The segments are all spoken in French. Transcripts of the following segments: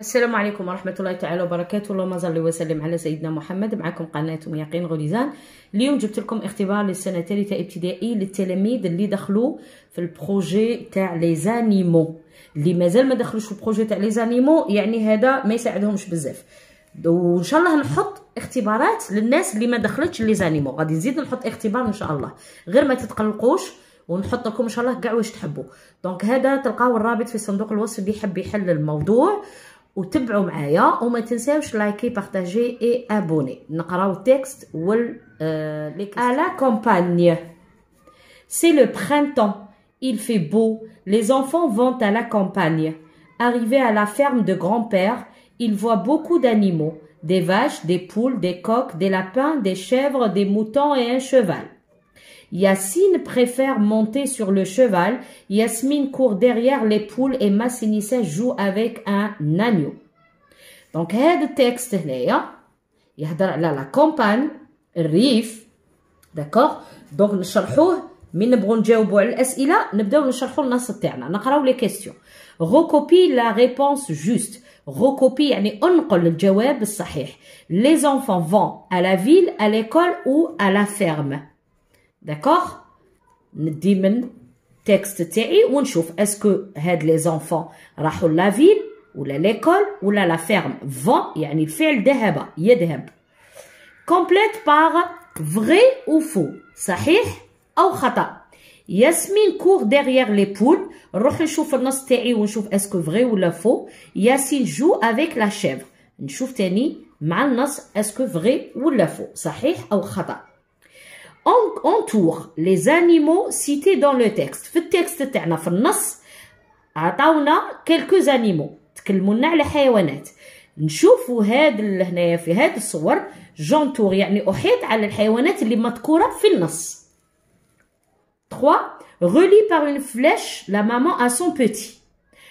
السلام عليكم ورحمة الله تعالى وبركاته اللهم صل وسلم على سيدنا محمد معكم قناة يقين غليزان اليوم جبت لكم اختبار للسنة الثالثة ابتدائي للتلاميذ اللي دخلوا في البروجي تاع لي زانيمو اللي مازال ما دخلوش في البروجي تاع لي زانيمو يعني هذا ما يساعدهمش بزاف وان شاء الله نحط اختبارات للناس اللي ما دخلتش لي زانيمو غادي نزيد نحط اختبار ان شاء الله غير ما تتقلقوش ونحط لكم ان شاء الله كاع واش تحبوا دونك هذا تلقاو الرابط في صندوق الوصف اللي يحب يحل الموضوع à la campagne c'est le printemps il fait beau les enfants vont à la campagne arrivés à la ferme de grand-père ils voient beaucoup d'animaux des vaches des poules des coqs des lapins des chèvres des moutons et un cheval Yassine préfère monter sur le cheval. Yasmine court derrière les poules et Massinissa joue avec un agneau. Donc, هذا hein. D'accord هنايا nous على لا كومبان الريف nous دونك نشرحوه من نبغوا نجاوبوا على nous Nous نشرحوا Nous Nous نقراو les questions. recopie la réponse juste. Recopie, Les enfants vont à la ville, à l'école ou à la ferme. داكوغ ندي من تيكست تاعي ونشوف اسكو هاد لي زونفون راحوا لافيل ولا ليكول ولا لا فيرم فون يعني الفعل ذهب يذهب كومبليت باغ فغي او فو صحيح او خطا ياسمين كور ديغيغ لي بول نروح نشوف النص تاعي ونشوف اسكو فغي ولا فو ياسين جو افيك لا شيفر نشوف تاني مع النص اسكو فغي ولا فو صحيح او خطا entoure les animaux cités dans le texte في التكست تاعنا في النص عطاونا كلكوز انيمو تكلمونا على حيوانات نشوفوا هاد هنايا في هاد الصور جونتور يعني احيط على الحيوانات اللي مذكوره في النص 3 relie par une flèche la maman à son petit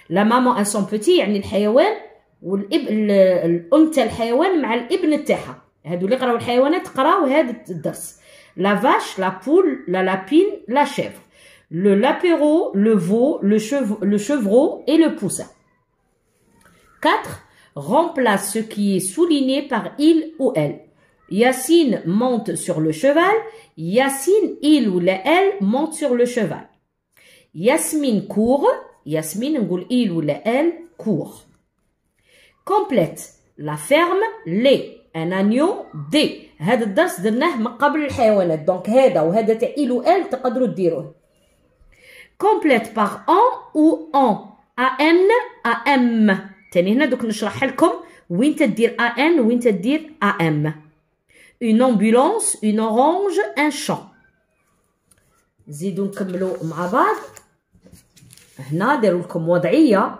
la maman à son petit يعني الحيوان والاب الام تاع الحيوان مع الابن تاعها هادو اللي قراو الحيوانات قراو هاد الدرس la vache, la poule, la lapine, la chèvre, le lapéro, le veau, le, chevreau et le poussin. 4. Remplace ce qui est souligné par il ou elle. Yacine monte sur le cheval. Yacine, il ou les « elle, monte sur le cheval. Yasmine court. Yasmine, il ou la elle, court. Complète. La ferme, les. انا نيو دي هذا الدرس درناه من قبل الحيوانات دونك هذا وهذا تاع ال ال تقدروا ديروه كومبليت باغ اون او اون ا ان ا ام تاني هنا دوك نشرح لكم وين تدير ا ان وين تدير ا ام اون امبولونس اون اورانج ان شون نزيدو نكملو مع بعض هنا داروا لكم وضعيه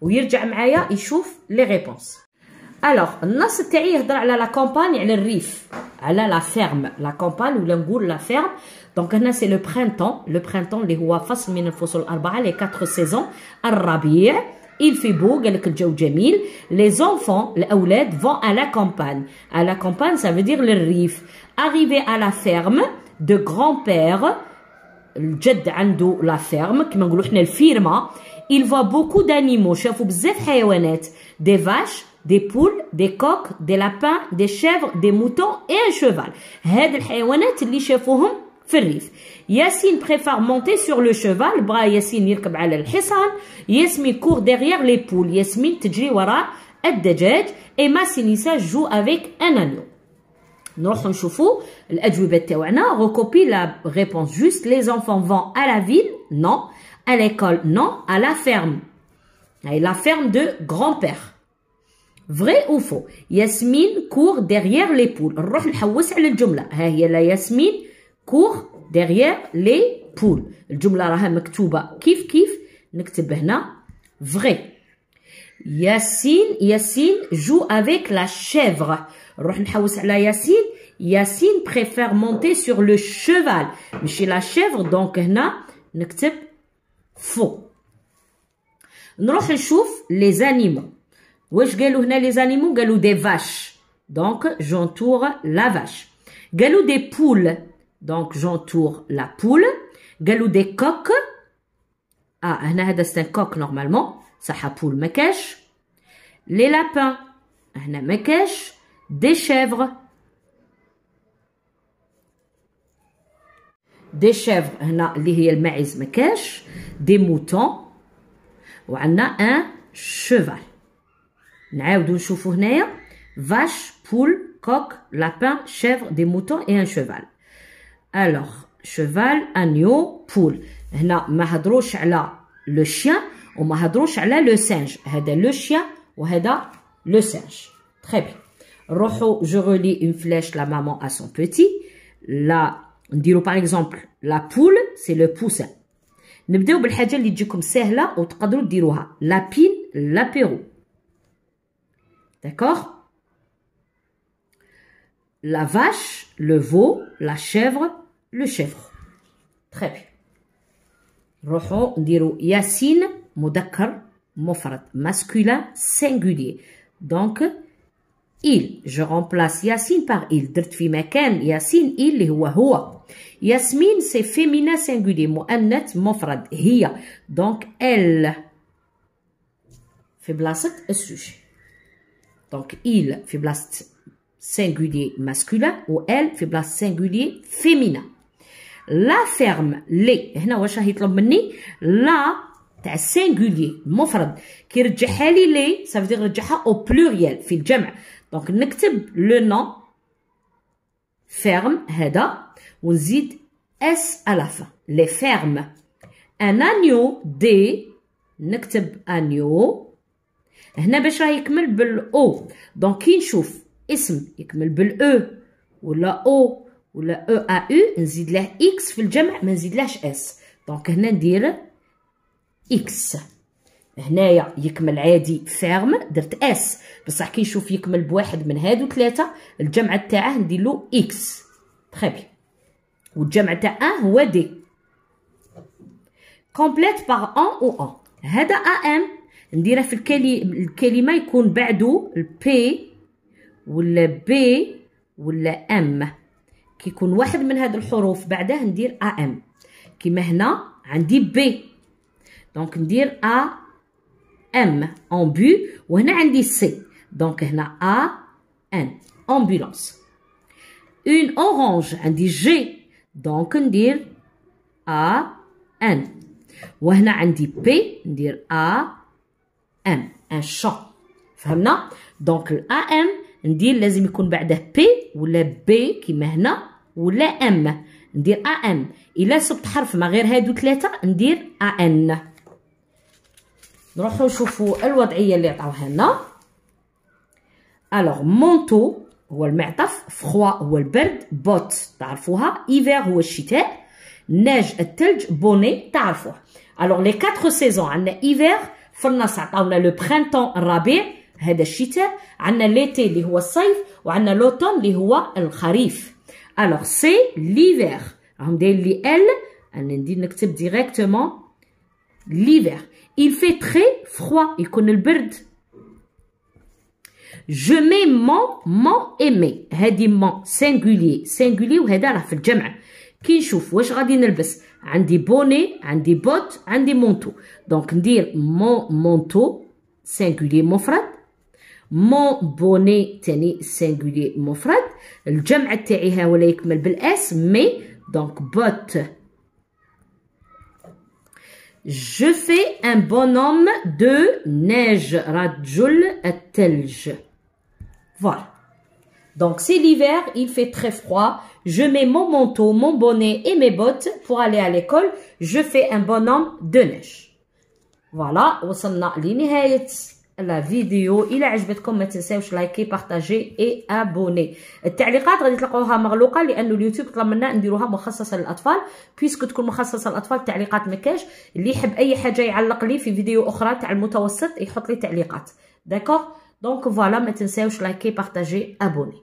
ويرجع معايا يشوف لي ريبونس الوغ النص تاعي يهضر على لا كومباني على الريف على لا la لا كومباني ولا نقول لا فيرم دونك هنا سي لو برينتون لو برينتون اللي هو فصل il fait beau الجو جميل les enfants الاولاد vont à la campagne à la campagne ça veut dire le Riff. arrivé à la ferme de grand-père الجد la ferme, فيرم كيما نقولوا حنا الفيرما il voit beaucoup d'animaux, des vaches, des poules, des coqs, des lapins, des chèvres, des moutons et un cheval. Yassine préfère monter sur le cheval, bra Yassine يركب le Yasmine court derrière les poules, Yasmine wara. le الدجاج et Massinissa joue avec un agneau. نروحو choufu, de recopie la réponse juste les enfants vont à la ville non à l'école. Non, à la ferme. Et la ferme de grand-père. Vrai ou faux Yasmine court derrière les poules. Yasmine court derrière les poules. Vrai. Yassine, Yassine joue avec la chèvre. Yassine, Yassine préfère monter sur le cheval. Mais chez la chèvre, donc, faux. Nous voir les animaux. les animaux, galou des vaches. Donc j'entoure la vache. Galou des poules. Donc j'entoure la poule. Galou des coqs. Ah, un c'est un coq normalement. Ça ha poule cache Les lapins. un mekesh. Des chèvres. Des chèvres. il y a le maïs des moutons on a un cheval نعاودو نشوفو vache poule coq lapin chèvre des moutons et un cheval alors cheval agneau poule On ما le chien ou هضروش على le singe C'est le chien c'est le singe très bien je relis une flèche la maman à son petit On dit par exemple la poule c'est le poussin nous allons commencer par ce qui est facile vous pouvez la pine l'apéro. D'accord La vache, le veau, la chèvre, le chèvre. Très bien. Nous allons dire Yassine, modacre, maufrad, masculin, singulier. Donc, il. Je remplace Yacine par il. Vous avez Yacine, qu'il y a Yassine, il, qui est « il ». ياسمين سي فيمينا سينغولي مؤنث مفرد هي دونك ال في بلاصه السوجي دونك ايل في بلاصه سينغولي ماسكولا و ال في بلاصه سينغولي فيمينا لا فيرم لي هنا واش راه يطلب مني لا تاع سينغولي كي رجعها لي لي سافو رجعها او بلوريال في الجمع دونك نكتب لو نون فيرم هذا ونزيد اس على la لي فيرم fermes دي نكتب انيو هنا باش راه يكمل بالاو دونك كي نشوف اسم يكمل بالاو e. ولا او ولا او ا او نزيد له اكس في الجمع ما نزيدلهش اس دونك هنا ندير اكس هنايا يكمل عادي فيرم درت اس بصح كي نشوف يكمل بواحد من هادو ثلاثه الجمع تاعه ندير له اكس تري بيان والجمع تاع ان هو دي كومبليت باغ ان او ان هذا ام نديره في الكلي... الكلمه يكون بعده البي ولا بي ولا ام كيكون واحد من هاد الحروف بعده ندير ا ام كيما هنا عندي بي دونك ندير ا ام اون بو وهنا عندي سي دونك هنا ا ان امبولانس اون اورانج عندي جي دونك ندير ا ان وهنا عندي بي ندير ا ام ان شو فهمنا دونك الا ام ندير لازم يكون بعده بي ولا بي كيما هنا ولا ام ندير ا ام الا صبت حرف ما غير هادو ثلاثه ندير ا ان نروحو نشوفو الوضعيه اللي عطاوها لنا الوغ مونتو هو المعطف فخوا هو البرد بوت تعرفوها ايفير هو الشتاء ناج الثلج بوني تعرفوه الوغ لي كاتر سيزون عندنا ايفير في النص عطاونا لو برينتون الربيع هذا الشتاء عندنا ليتي اللي هو الصيف وعندنا لوتون اللي هو الخريف الوغ سي ليفير راهم دايرين لي ال انا ندير نكتب ديريكتومون ليفير il fait très froid يكون البرد Je mets mon, mon, et mes. Hadi, mon, singulier, singulier, ou hédar, la, f, gema. Qu'il chouf, ou est-ce qu'il va dire, ce Un des bonnets, un des bottes, un des manteaux. Donc, dire, mon, manteau, singulier, mon frère. Mon bonnet, teni singulier, mon frère. Le gema, t'as dit, hein, ou l'aïk, mais, donc, bottes. Je fais un bonhomme de neige, radjoul, athelge. Voilà. Donc, c'est l'hiver, il fait très froid. Je mets mon manteau, mon bonnet et mes bottes pour aller à l'école. Je fais un bonhomme de neige. Voilà. La vidéo, il a عجبتكم comme un partagez et abonnez. التعليقات غادي تلقاوها YouTube, لأنه اليوتيوب طلب منا نديروها les للأطفال. puisque تكون مخصصة للأطفال التعليقات اللي يحب أي يعلق لي في فيديو أخرى تاع المتوسط يحط لي تعليقات. D'accord? Donc voilà, mettez-vous likez, partagez, abonnez.